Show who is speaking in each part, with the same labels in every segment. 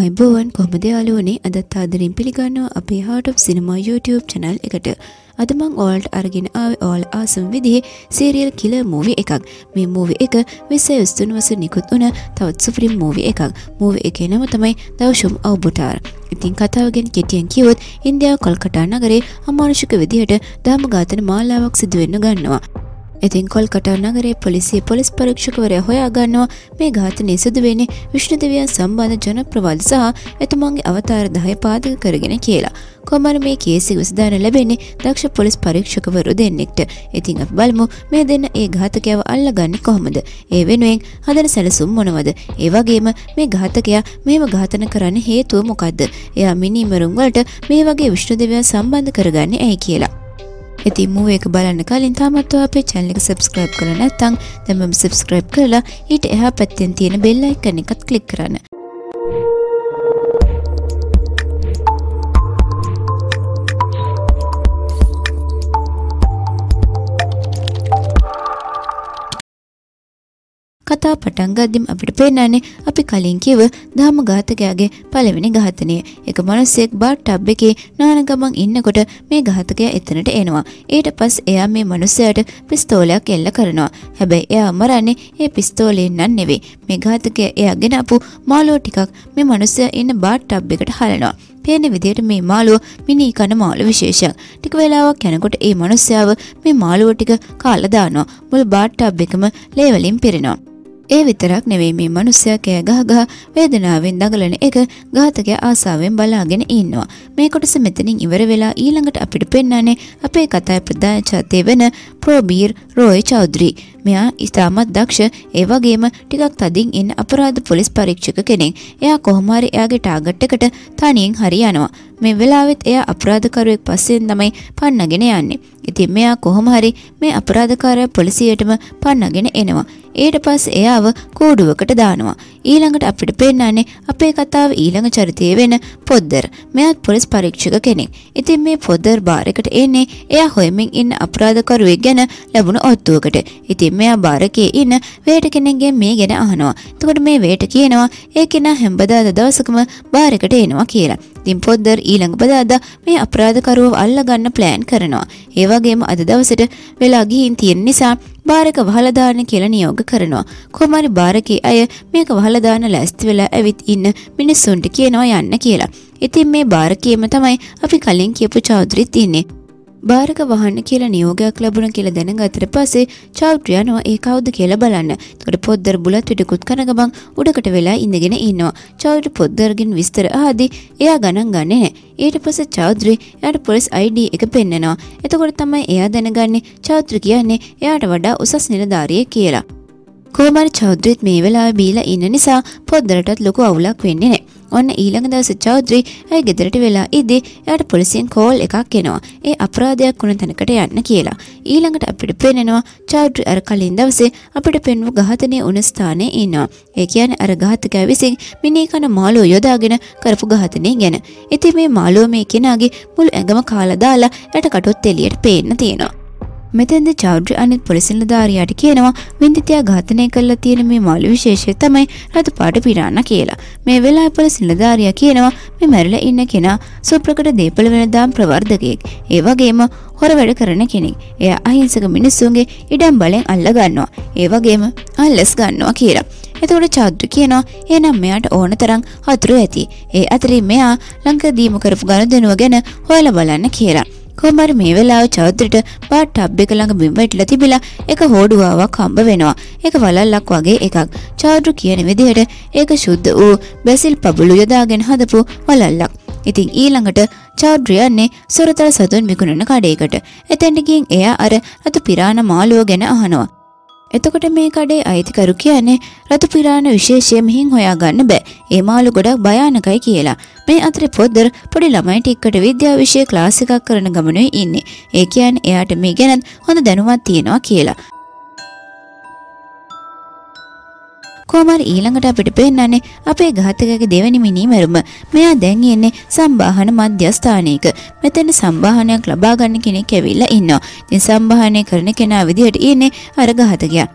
Speaker 1: අයිබෝවන් කොහමද යාලුවනේ අදත් ආදරින් පිළිගන්නවා අපේ හාට සිනමා YouTube චැනල් එකට. අද මං ඔයාලට අරගෙන ආවේ ඔයාල ආසම විදිහේ සීරියල් කිලර් මූවි එකක්. මේ මූවි එක 2023 වසරේ නිකුත් වුණ තවත් සුපිරිම මූවි එකක්. මූවි එකේ නම තමයි දවෂුම් අවබුටාර්. ඉතින් කතාව ගැන කෙටියෙන් කිව්වොත් ඉන්දියාව කොල්කටා නගරේ අමානුෂික විදිහට දාම ඝාතන මාලාවක් සිදු වෙන්න ගන්නවා. ඉතින් කොල්කටර් නගරේ පොලිසිය පොලිස් පරීක්ෂකවරය හොයාගන්නවා මේ ඝාතනය සිදුවෙන්නේ විශ්ණු දෙවියන් සම්බන්ධ ජනප්‍රවාද සහ එතුමන්ගේ අවතාර දහය පාදක කරගෙන කියලා. කොමර මේ කේසි විසඳාන ලැබෙන්නේ දක්ෂ පොලිස් පරීක්ෂකවරු දෙන්නෙක්ට. ඉතින් අප බලමු මේ දෙන්න ඒ ඝාතකයව අල්ලගන්නේ කොහොමද? ඒ වෙනුවෙන් හදන සැලසුම් මොනවද? ඒ වගේම මේ ඝාතකයා මේව ඝාතන කරන්න හේතුව මොකද්ද? එයා මිනිමරුන් වලට මේ වගේ විශ්ණු දෙවියන් සම්බන්ධ කරගන්නේ ඇයි කියලා. ඉතින් මූවේක බලන්න කලින් තාමත් ඔයා අපේ channel එක subscribe කරලා නැත්නම් දැන්ම subscribe කරලා ඊට එහා පැත්තෙන් තියෙන bell icon එකත් click කරන්න. කතා පටන් ගද්දිම අපිට පේන්නන්නේ අපි කලින් කිව්ව ධම්ම ඝාතකයාගේ පළවෙනි ඝාතනය. එක මිනිස්සෙක් බාත් ටබ් එකේ නාන ගමන් ඉන්නකොට මේ ඝාතකයා එතනට එනවා. ඊට පස්සේ එයා මේ මිනිස්සයාට පිස්තෝලයක් එල්ල කරනවා. හැබැයි එයා මරන්නේ ඒ පිස්තෝලයෙන් නම් නෙවෙයි. මේ ඝාතකය එයා ගෙනපු මාළුව ටිකක් මේ මිනිස්සයා ඉන්න බාත් ටබ් එකට හලනවා. පේන විදියට මේ මාළුව මිනී කන මාළු විශේෂයක්. ටික වෙලාවක් යනකොට ඒ මිනිස්සයාව මේ මාළුව ටික කාලා දානවා. මුළු බාත් ටබ් එකම ලේ වලින් පිරෙනවා. ඒ විතරක් නෙවෙයි මේ මිනිස්සයා කෑ ගහ ගහ වේදනාවෙන් දඟලන එක ඝාතකයා ආසාවෙන් බලාගෙන ඉන්නවා. මේ කොටස මෙතනින් ඉවර වෙලා ඊළඟට අපිට පෙන්වන්නේ අපේ කතා ප්‍රධාන චාතේ වෙන ප්‍රෝබීර් රෝයි චෞධරී. මෙයා ඉතාමත් දක්ෂ ඒ වගේම ටිකක් තදින් ඉන්න අපරාධ පොලිස් පරීක්ෂක කෙනෙක්. එයා කොහොම හරි එයාගේ ටාගට් එකට තනියෙන් හරි යනවා. මේ වෙලාවෙත් එයා අපරාධකරුවෙක් පස්සෙන් තමයි පන්නගෙන යන්නේ. ඉතින් මෙයා කොහොම හරි මේ අපරාධකාරයා පොලිසියටම පන්නගෙන එනවා. ඊට පස්සේ එයාව කූඩුවකට දානවා. ඊළඟට අපිට පෙන්වන්නේ අපේ කතාව ඊළඟ චරිතයේ වෙන පොද්දර. මෙයාත් පොලිස් පරීක්ෂක කෙනෙක්. ඉතින් මේ පොද්දර බාර් එකට එන්නේ එයා හොයමින් ඉන්න අපරාධකරුවෙක් ගැන ලැබුණු ඔත්තුවකට. ඉතින් මෙයා බාරකේ ඉන්න වේට කෙනෙක්ගෙන් මේ ගැන අහනවා. එතකොට මේ වේට කියනවා ඒ කෙනා හැම්බදාද දවසකම බාරකට එනවා කියලා. ඉතින් පොද්දර් ඊළඟ බදාදා මේ අපරාධකරුවව අල්ලගන්න ප්ලෑන් කරනවා. ඒ වගේම අද දවසට වෙලා ගිහින් තියෙන නිසා බාරක වහලා දාන්න කියලා නියෝග කරනවා. කොහමරි බාරකේ අය මේක වහලා දාන්න ලෑස්ති වෙලා ඇවිත් ඉන්න මිනිස්සුන්ට කියනවා යන්න කියලා. ඉතින් මේ බාරකේම තමයි අපි කලින් කියපු චෞදරිත් ඉන්නේ. භාරක වහන්න කියලා නියෝගයක් ලැබුණ කියලා දැනගත්තට පස්සේ චෞත්‍රිය යනවා ඒ කවුද කියලා බලන්න. එතකොට පොද්දර බුලත් පිටකුත් කරන ගමන් උඩකට වෙලා ඉඳගෙන ඉන්නවා. චෞත්‍ර පොද්දර්ගෙන් විස්තර ආදී එයා ගණන් ගන්නේ නැහැ. ඊට පස්සේ චෞත්‍රි එයාට පොලිස් ID එක පෙන්නනවා. එතකොට තමයි එයා දැනගන්නේ චෞත්‍රි කියන්නේ එයාට වඩා උසස් නිලධාරියෙක් කියලා. කොහොමද චෞත්‍රිත් මේ වෙලාවේ බීලා ඉන්න නිසා පොද්දරටත් ලොකු අවුලක් වෙන්නේ නැහැ. ඔන්න ඊළඟ දවස චෞදරි ඇය ගෙදරට වෙලා ඉදි එයාට පොලිසියෙන් කෝල් එකක් එනවා. ඒ අපරාධයක් වුණ තැනකට යන්න කියලා. ඊළඟට අපිට පේනනවා චෞදරි අර කලින් දවසේ අපිට පෙන්ව ඝාතනය වුණ ස්ථානයේ ඉන්නවා. ඒ කියන්නේ අර ඝාතකයා විසින් මිනී කන මාළුව යොදාගෙන කරපු ඝාතනය ගැන. ඉතින් මේ මාළුව මේ කෙනාගේ මුළු ඇඟම කාලා දාලා ඇට කටොත් එළියට පේන්න තියෙනවා. මෙතෙන්ද චෞද්‍රි අනිත් පොලිසි නිලධාරියාට කියනවා වින්දිතයා ඝාතනය කරලා තියෙන මේ මළු විශේෂය තමයි රතුපාට පිරාන්න කියලා. මේ වෙලාවේ පොලිසි නිලධාරියා කියනවා මේ මැරිලා ඉන්න කෙනා සුප්‍රකට දීපල වෙනදාම් ප්‍රවර්ධකයෙක්. ඒ වගේම හොර වැඩ කරන කෙනෙක්. එයා අහිංසක මිනිස්සුන්ගේ ඉඩම් බලෙන් අල්ල ගන්නවා. ඒ වගේම අල්ලස් ගන්නවා කියලා. එතකොට චාද්දු කියනවා එහෙනම් මෙයාට ඕන තරම් හතුරු ඇති. ඒ අතරින් මෙයා ලංක දීම කරපු ගනුදෙනුව ගැන හොයලා බලන්න කියලා. කොහමර මේ වෙලාව චෞද්‍රට බා ටබ් එක ළඟ බිම වැටිලා තිබිලා එක හෝඩුවාවක් හම්බ වෙනවා. ඒක වලල්ලක් වගේ එකක්. චෞද්‍ර කියන විදිහට ඒක සුද්ධ වූ බැසිල් පබළු යොදාගෙන හදපු වලල්ලක්. ඉතින් ඊළඟට චෞද්‍රියන්නේ සොරතල් සතුන් විකුණන කඩේකට. එතෙන්ට ගින් එයා අර රතු පිරාන මාළුව ගැන අහනවා. එතකොට මේ කඩේ අයිතිකරු කියන්නේ රතු පිරාණ විශේෂය මෙහින් හොයාගන්න බෑ. ඒ මාළු ගොඩක් භයානකයි කියලා. මේ අතර පොද්දර පොඩි ළමයි ටිකට විද්‍යා විෂය ක්ලාස් එකක් කරන ගමනේ ඉන්නේ. ඒ කියන්නේ එයාට මේ ගැනත් හොඳ දැනුමක් තියෙනවා කියලා. කොහමරි ඊළඟට අපිට පෙන්නන්නේ අපේ ඝාතකගේ දෙවැනි මිනීමරුම. මෙයා දැන් ඉන්නේ සම්බාහන මධ්‍යස්ථානයක. මෙතන සම්බාහනයක් ලබා ගන්න කෙනෙක් ඇවිල්ලා ඉන්නවා. ඉතින් සම්බාහනය කරන කෙනා විදිහට ඉන්නේ අර ඝාතකයා.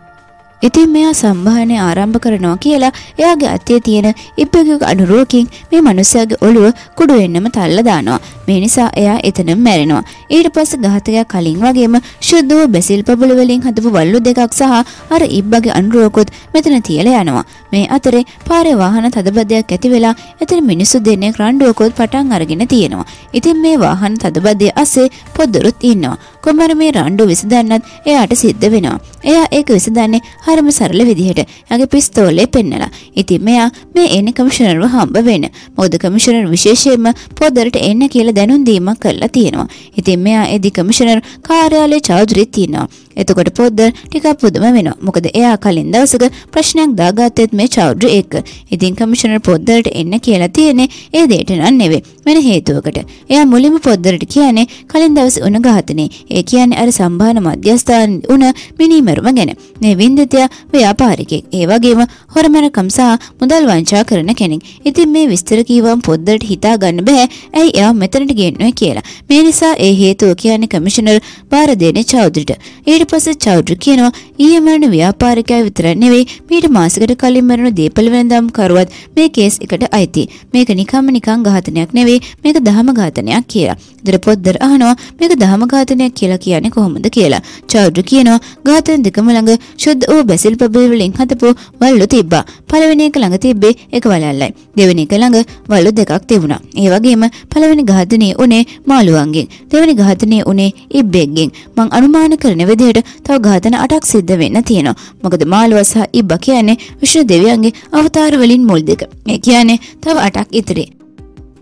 Speaker 1: ඉතින් මෙයා සම්භාහනය ආරම්භ කරනවා කියලා එයාගේ අතේ තියෙන ඉබ්බෙකුගේ අනුරුවකින් මේ මිනිසයාගේ ඔළුව කුඩු වෙන්නම තල්ලා දානවා. මේ නිසා එයා එතනම මැරෙනවා. ඊට පස්සේ ඝාතකයා කලින් වගේම ශුද්ධව බැසිල් පබුල වලින් හදපු වල්ලු දෙකක් සහ අර ඉබ්බගේ අනුරුවකුත් මෙතන තියලා යනවා. මේ අතරේ පාරේ වාහන තදබදයක් ඇති වෙලා එතන මිනිස්සු දෙන්නේ රණ්ඩුවකුත් පටන් අරගෙන තියෙනවා. ඉතින් මේ වාහන තදබදයේ අස්සේ පොද්දරුත් ඉන්නවා. කුමර මේ රණ්ඩු විසඳන්නත් එයාට සිද්ධ වෙනවා. එයා ඒක විසඳන්නේ හරිම සරල විදිහට. යගේ පිස්තෝලේ පෙන්නලා. ඉතින් මෙයා මේ එන කමිෂනර්ව හම්බ වෙන. මොකද කමිෂනර් විශේෂයෙන්ම පොදරට එන්න කියලා දැනුම් දීමක් කරලා තියෙනවා. ඉතින් මෙයා එදි කමිෂනර් කාර්යාලයේ චෞදරිත් තියෙනවා. එතකොට පොද්ද ටිකක් පුදුම වෙනවා. මොකද එයා කලින් දවසක ප්‍රශ්නයක් දාගත්තෙත් මේ චෞද්‍රි එක්ක. ඉතින් කමිෂනර් පොද්දරට එන්න කියලා තියෙන්නේ ඒ දෙයට නන් නෙවෙයි. වෙන හේතුවකට. එයා මුලින්ම පොද්දරට කියන්නේ කලින් දවසේ උණ ඝාතනේ. ඒ ඒ කියන්නේ අර සම්භාන මධ්‍යස්ථාන උන මිනීමරුම ගැන. මේ වින්දිතය ව්‍යාපාරිකයෙක්. ඒ වගේම හොරමැනකම් සහ මුදල් වංචා කරන කෙනෙක්. ඉතින් මේ විස්තර කීවම් පොද්දට හිතා ගන්න බෑ. ඇයි එයා මෙතනට ගෙන්නේ කියලා. මේ නිසා ඒ හේතුව කියන්නේ කමිෂනර් බාර දෙන්නේ චෞදරිට. ඊට පස්සේ චෞදරි කියනවා ඊයේ මරණ ව්‍යාපාරිකයා විතර නෙවෙයි මීට මාසෙකට කලින් මරණ දීපල වෙනදම් කරුවත් මේ කේස් එකට අයිති. මේක නිකම්ම නිකං ඝාතනයක් නෙවෙයි මේක දහම ඝාතනයක් කියලා. ඉතින් පොද්දර අහනවා මේක දහම ඝාතනයක් කියලා කියන්නේ කොහොමද කියලා. චෞඩ්‍ර කියනවා ඝාතන දෙකම ළඟ ශුද්ධ වූ බැසිල් පබේ වලින් හදපු වල්ලු තිබ්බා. පළවෙනි එක ළඟ තිබ්බේ එක වලල්ලයි. දෙවෙනි එක ළඟ වල්ලු දෙකක් තිබුණා. ඒ වගේම පළවෙනි ඝාතනයේ උනේ මාළුවන්ගෙන්. දෙවෙනි ඝාතනයේ උනේ ඉබ්බෙක්ගෙන්. මං අනුමාන කරන විදිහට තව ඝාතන 8ක් සිද්ධ වෙන්න තියෙනවා. මොකද මාළුවා සහ ඉබ්බා කියන්නේ විශ්ව දෙවියන්ගේ අවතාර වලින් මුල් දෙක. ඒ කියන්නේ තව 8ක් ඉතිරේ.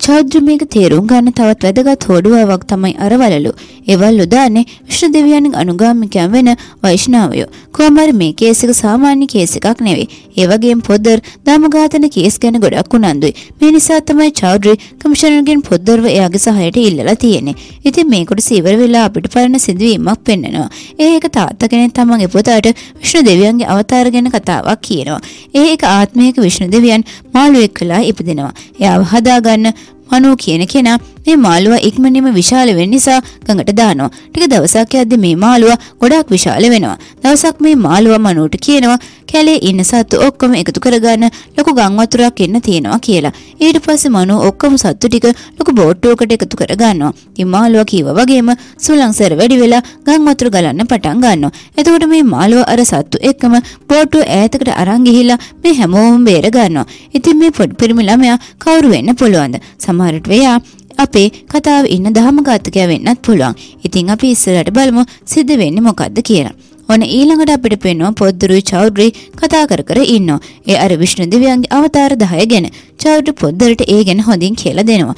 Speaker 1: චාද්‍ර මේක තේරුම් ගන්න තවත් වැදගත් හෝඩුවාවක් තමයි අරවලලු. ඒවල් උදානේ විශ්ව දෙවියන් අනුගාමිකයන් වෙන වෛෂ්ණවයෝ. කොහොමර මේ කේස් එක සාමාන්‍ය කේස් එකක් නෙවෙයි. ඒ වගේම පොද්දර් දාමඝාතන කේස් ගැන ගොඩක් උනන්දුයි. මේ නිසා තමයි චාද්‍රි කමිෂනර්ගෙන් පොද්දර්ව එයාගේ සහායට ඉල්ලලා තියෙන්නේ. ඉතින් මේකට සීවර වෙලා අපිට පරණ සිදුවීමක් පෙන්නනවා. ඒක තාත්තා කෙනෙක් තමන්ගේ පුතාට විශ්ව දෙවියන්ගේ අවතාර ගැන කතාවක් කියනවා. ඒක ආත්මයක විශ්ව දෙවියන් මාළුවෙක් වෙලා ඉපදිනවා. එයාව හදාගන්න अनुखे होइन के न මේ මාළුවා ඉක්මනින්ම විශාල වෙන නිසා ගඟට දානවා. ටික දවසක් යද්දී මේ මාළුවා ගොඩාක් විශාල වෙනවා. දවසක් මේ මාළුවා මනුවට කියනවා කැලේ ඉන්න සත්තු ඔක්කොම එකතු කරගන්න ලොකු ගම් වතුරක් එන්න තියෙනවා කියලා. ඊට පස්සේ මනු ඔක්කොම සත්තු ටික ලොකු බෝට්ටුවකට එකතු කරගන්නවා. ඉතින් මාළුවා කීවා වගේම සුළංසර වැඩි වෙලා ගම් වතුර ගලන්න පටන් ගන්නවා. එතකොට මේ මාළුවා අර සත්තු එක්කම බෝට්ටුව ඈතකට අරන් ගිහිල්ලා මේ හැමෝම බේර ගන්නවා. ඉතින් මේ පොඩි පිරිමි ළමයා කවුරු වෙන්න පුළුවන්ද? සමහරට වෙයා අපේ කතාව ඉන්න දහම ඝාතකයා වෙන්නත් පුළුවන්. ඉතින් අපි ඉස්සරහට බලමු සිද්ධ වෙන්නේ මොකද්ද කියලා. ඔන්න ඊළඟට අපිට පෙන්වන පොද්දුරුයි චෞද්‍රි කතා කර කර ඉන්නවා. ඒ අර විෂ්ණු දෙවියන්ගේ අවතාර 10 ගැන. චෞද්‍රි පොද්දරට ඒ ගැන හොඳින් කියලා දෙනවා.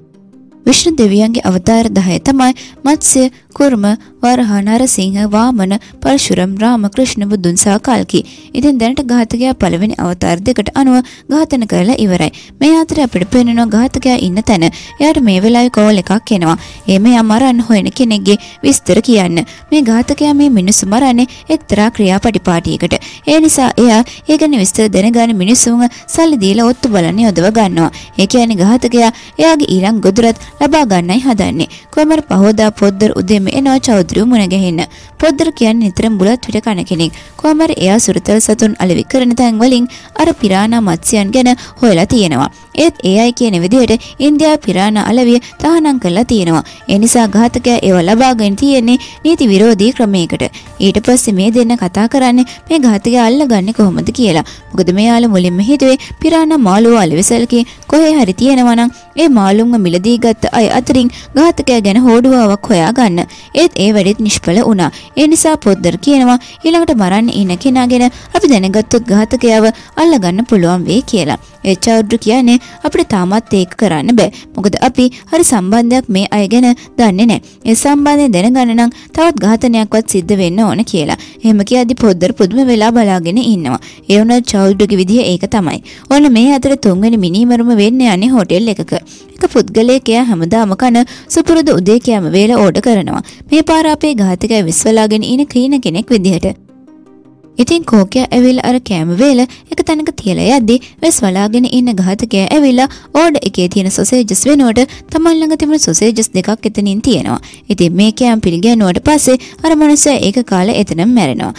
Speaker 1: විෂ්ණු දෙවියන්ගේ අවතාර 10 තමයි මත්ස්‍ය කුර්ම වරහා නරසිංහ වාමන පල්ශුරම් රාමකෘෂ්ණ බුදුන් සහ කල්කි. ඉතින් දැනට ඝාතකයා පළවෙනි අවතාර දෙකට අනුව ඝාතන කරලා ඉවරයි. මේ අතරේ අපිට පේනවා ඝාතකයා ඉන්න තැන. එයාට මේ වෙලාවේ කෝල් එකක් එනවා. ඒ මෙයා මරන්න හොයන කෙනෙක්ගේ විස්තර කියන්න. මේ ඝාතකයා මේ මිනිස්සු මරන්නේ එක්තරා ක්‍රියාපටිපාටියකට. ඒ නිසා එයා ඒ ගැන විස්තර දැනගන්න මිනිස්සුන්ව සල්ලි දීලා ඔත්තු බලන්න යොදව ගන්නවා. ඒ කියන්නේ ඝාතකයා එයාගේ ඊළඟ ගොදුරත් ලබා ගන්නයි හදන්නේ. කොහමද පහෝදා පොද්දර උදේ එම එනවා චෞදරිය මුණගැහෙන්න. පොද්දර කියන්නේ නිතරම බුලත් පිට කන කෙනෙක්. කොහමර එයා සුරතල් සතුන් අලෙවි කරන තැන් වලින් අර පිරානා මත්ස්‍යයන් ගැන හොයලා තියෙනවා. ඒත් ඒ අය කියන විදිහට ඉන්දියා පිරානා අලවිය තහනම් කරලා තියෙනවා. ඒ නිසා ඝාතකයා ඒව ලබාගෙන තියෙන්නේ නීති විරෝධී ක්‍රමයකට. ඊට පස්සේ මේ දෙන්න කතා කරන්නේ මේ ඝාතකයා අල්ලගන්නේ කොහොමද කියලා. මොකද මෙයාලා මුලින්ම හිතුවේ පිරානා මාළුවා අලෙවිසල්කේ කොහේ හරි තියෙනවා නම් ඒ මාළුන්ව මිලදී ගත්ත අය අතරින් ඝාතකයා ගැන හෝඩුවාවක් හොයාගන්න. ඒත් ඒ වැඩෙත් නිෂ්ඵල වුණා. ඒ නිසා පොද්දර කියනවා ඊළඟට මරන්න ඉන කෙනා ගැන අපි දැනගත්තොත් ඝාතකයාව අල්ලගන්න පුළුවන් වෙයි කියලා. ඒ චෞද්‍ර කියන්නේ අපිට තාමත් ඒක කරන්න බෑ. මොකද අපි හරි සම්බන්ධයක් මේ අය ගැන දන්නේ නැහැ. ඒ සම්බන්ධය දැනගන්න නම් තවත් ඝාතනයක්වත් සිද්ධ වෙන්න ඕන කියලා. එහෙම කියද්දි පොද්දර පුදුම වෙලා බලාගෙන ඉන්නවා. ඒ වුණා චෞද්‍රගේ විදිහ ඒක තමයි. ඔන්න මේ අතර තුන්වෙනි මිනිමරුම වෙන්න යන්නේ හොටෙල් එකක. එක පුද්ගලයෙක් එයා හැමදාම කන සුපුරුදු උදේ කෑම වේල ඕඩර් කරනවා. මේ පාර අපේ ඝාතකය විශ්වලාගෙන ඉන කීන කෙනෙක් විදිහට. ඉතින් කෝකයා ඇවිල්ලා අර කෑම වේල එක තැනක තියලා යද්දී වෙස් වලාගෙන ඉන්න ඝාතකයා ඇවිල්ලා ඕඩර් එකේ තියෙන සොසේජස් වෙනුවට තමන් ළඟ තිබුණු සොසේජස් දෙකක් එතනින් තියෙනවා. ඉතින් මේ කෑම පිළිගැන්නුවට පස්සේ අර මනුස්සයා ඒක කාලා එතනම මැරෙනවා.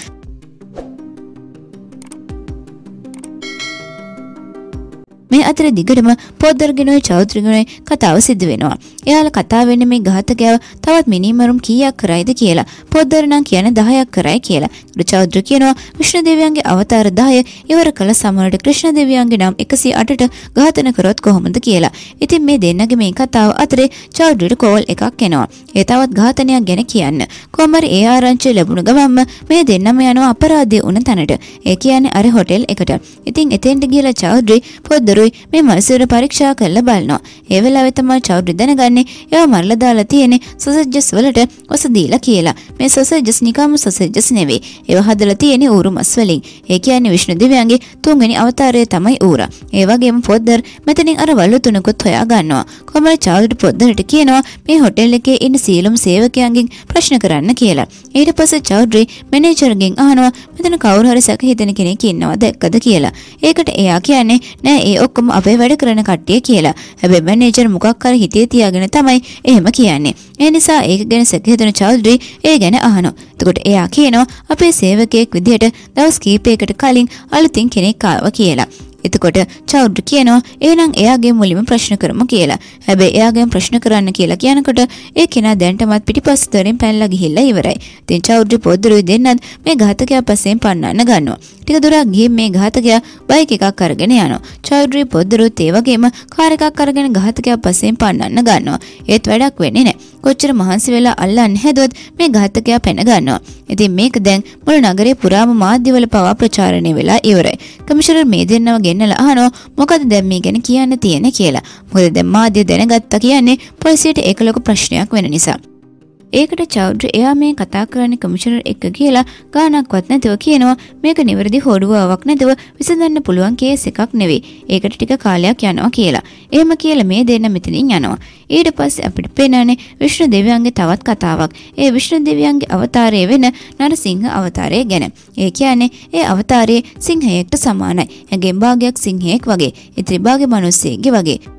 Speaker 1: මේ අතර දිගටම පොද්දර්ගෙනුයි චෞත්‍රිගුණයි කතාව සිද්ධ වෙනවා. එයාලා කතා වෙන්නේ මේ ඝාතකයව තවත් මිනිමරුම් කීයක් කරයිද කියලා. පොද්දර් නම් කියන 10ක් කරයි කියලා. චෞත්‍ර කියනවා විෂ්ණු දෙවියන්ගේ අවතාර 10 ඉවර කළ සමහරට ක්‍රිෂ්ණ දෙවියන්ගේ නම් 108ට ඝාතන කරොත් කොහොමද කියලා. ඉතින් මේ දෙන්නගේ මේ කතාව අතරේ චෞත්‍රිට කෝල් එකක් එනවා. ඒ තවත් ඝාතනයක් ගැන කියන්න. කොහමද ඒ ආරංචිය ලැබුණ ගමන්ම මේ දෙන්නම යනවා අපරාධය උන තැනට. ඒ කියන්නේ අර හොටෙල් එකට. ඉතින් එතෙන්ට ගිහලා චෞත්‍රි පොද්දර් කවුරුයි මේ මනසුර පරීක්ෂා කරලා බලනවා. ඒ වෙලාවේ තමයි චෞරි දැනගන්නේ එයා මරලා දාලා තියෙන්නේ සොසෙජස් වලට ඔස දීලා කියලා. මේ සොසෙජස් නිකම්ම සොසෙජස් නෙවෙයි. ඒවා හදලා තියෙන්නේ ඌරු මස් වලින්. ඒ කියන්නේ විෂ්ණු දෙවියන්ගේ තුන්වෙනි අවතාරය තමයි ඌරා. ඒ වගේම පොද්දර් මෙතනින් අර වළු තුනකුත් හොයා ගන්නවා. කොමල චෞරිට පොද්දරට කියනවා මේ හොටෙල් එකේ ඉන්න සියලුම සේවකයන්ගෙන් ප්‍රශ්න කරන්න කියලා. ඊට පස්සේ චෞරි මැනේජර්ගෙන් අහනවා මෙතන කවුරු හරි සැක හිතෙන කෙනෙක් ඉන්නවද එක්කද කියලා. ඒකට එයා කියන්නේ නෑ ඒ ඔක්කොම අපේ වැඩ කරන කට්ටිය කියලා. හැබැයි මැනේජර් මොකක් කර හිතේ තියාගෙන තමයි එහෙම කියන්නේ. ඒ නිසා ඒක ගැන සැක හිතන චෞදරි ඒ ගැන අහනවා. එතකොට එයා කියනවා අපේ සේවකයෙක් විදිහට දවස් කීපයකට කලින් අලුතින් කෙනෙක් ආවා කියලා. එතකොට චෞද්‍ර කියනවා එහෙනම් එයාගේ මුලින්ම ප්‍රශ්න කරමු කියලා. හැබැයි එයාගෙන් ප්‍රශ්න කරන්න කියලා කියනකොට ඒ කෙනා දැන්ටමත් පිටිපස්සතරින් පැනලා ගිහිල්ලා ඉවරයි. ඉතින් චෞද්‍ර පොද්දරුයි දෙන්නත් මේ ඝාතකයා පස්සෙන් පන්නන්න ගන්නවා. ටික දුරක් ගිහින් මේ ඝාතකයා බයික් එකක් අරගෙන යනවා. චෞද්‍රි පොද්දරුත් ඒ වගේම කාර් එකක් අරගෙන ඝාතකයා පස්සෙන් පන්නන්න ගන්නවා. ඒත් වැඩක් වෙන්නේ නැහැ. කොච්චර මහන්සි වෙලා අල්ලන්න හැදුවත් මේ ඝාතකයා පැන ගන්නවා. ඉතින් මේක දැන් මුළු නගරේ පුරාම මාධ්‍යවල පවා ප්‍රචාරණය වෙලා ඉවරයි. කමිෂනර් මේ දෙන්නව ගෙන්නලා අහනවා මොකද දැන් මේ ගැන කියන්න තියෙන්නේ කියලා. මොකද දැන් මාධ්‍ය දැනගත්තා කියන්නේ පොලිසියට ඒක ලොකු ප්‍රශ්නයක් වෙන නිසා. ඒකට චෞද්‍ර එයා මේ කතා කරන්නේ කමිෂනර් එක්ක කියලා ගානක්වත් නැතුව කියනවා මේක නිවැරදි හොඩුවාවක් නැතුව විසඳන්න පුළුවන් කේස් එකක් නෙවෙයි. ඒකට ටික කාලයක් යනවා කියලා. එහෙම කියලා මේ දෙන්න මෙතනින් යනවා. ඊට පස්සේ අපිට පේනනේ විෂ්ණු දෙවියන්ගේ තවත් කතාවක්. ඒ විෂ්ණු දෙවියන්ගේ අවතාරය වෙන නරසිංහ අවතාරය ගැන. ඒ කියන්නේ ඒ අවතාරයේ සිංහයෙක්ට සමානයි. ඇගෙන් භාගයක් සිංහයෙක් වගේ. ඉතිරි භාගෙ මිනිස්සෙක්ගේ වගේ.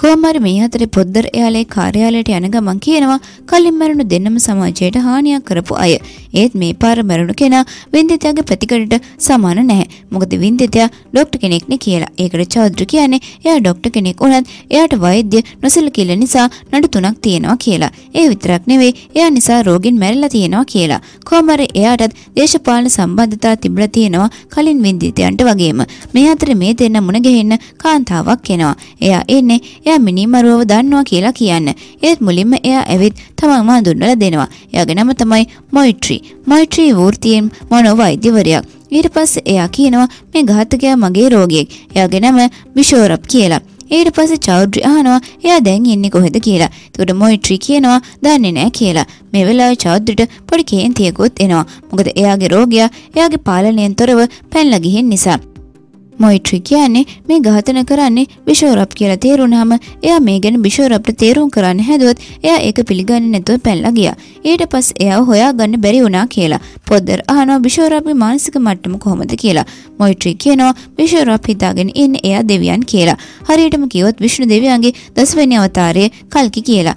Speaker 1: කොහොමරි මේ අතරේ පොද්දර එයාලේ කාර්යාලයට යන ගමන් කියනවා කලින් මරුණු දෙන්නම සමාජයට හානියක් කරපු අය. ඒත් මේ පාර මරුණු කෙනා වින්දිතයාගේ ප්‍රතිකරට සමාන නැහැ. මොකද වින්දිතයා ඩොක්ටර් කෙනෙක්නේ කියලා. ඒකට චෞද්‍ර කියන්නේ එයා ඩොක්ටර් කෙනෙක් වුණත් එයාට වෛද්‍ය නොසලකිල්ල නිසා නඩු තුනක් තියෙනවා කියලා. ඒ විතරක් නෙවෙයි එයා නිසා රෝගින් මැරිලා තියෙනවා කියලා. කොහොමරි එයාටත් දේශපාලන සම්බන්ධතා තිබිලා තියෙනවා කලින් වින්දිතයන්ට වගේම. මේ අතරේ මේ දෙන්න මුණ ගැහෙන්න කාන්තාවක් එනවා. එයා එන්නේ එයා මිනිමරුවව දන්නවා කියලා කියන්න. ඒත් මුලින්ම එයා ඇවිත් තමන්ම හඳුන්වලා දෙනවා. එයාගේ නම තමයි මොයිට්‍රි. මොයිට්‍රි වෘත්තියෙන් මනෝවෛද්‍යවරයෙක්. ඊට පස්සේ එයා කියනවා මේ ඝාතකයා මගේ රෝගියෙක්. එයාගේ නම බිෂෝරප් කියලා. ඊට පස්සේ චෞද්‍රි අහනවා එයා දැන් ඉන්නේ කොහෙද කියලා. එතකොට මොයිට්‍රි කියනවා දන්නේ නැහැ කියලා. මේ වෙලාවේ චෞද්‍රිට පොඩි කේන්තියකුත් එනවා. මොකද එයාගේ රෝගියා එයාගේ පාලනයෙන් තොරව පැනලා ගිහින් නිසා. මොයිට්‍රි කියන්නේ මේ ඝාතන කරන්නේ බිෂෝරප් කියලා තේරුණාම එයා මේ ගැන බිෂෝරප්ට තේරුම් කරන්න හැදුවත් එයා ඒක පිළිගන්නේ නැතුව පැනලා ගියා. ඊට පස්සේ එයාව හොයාගන්න බැරි වුණා කියලා. පොද්දර් අහනවා බිෂෝරප්ගේ මානසික මට්ටම කොහොමද කියලා. මොයිට්‍රි කියනවා බිෂෝරප් හිතාගෙන ඉන්නේ එයා දෙවියන් කියලා. හරියටම කිව්වොත් විෂ්ණු දෙවියන්ගේ දසවැනි අවතාරය කල්කි කියලා.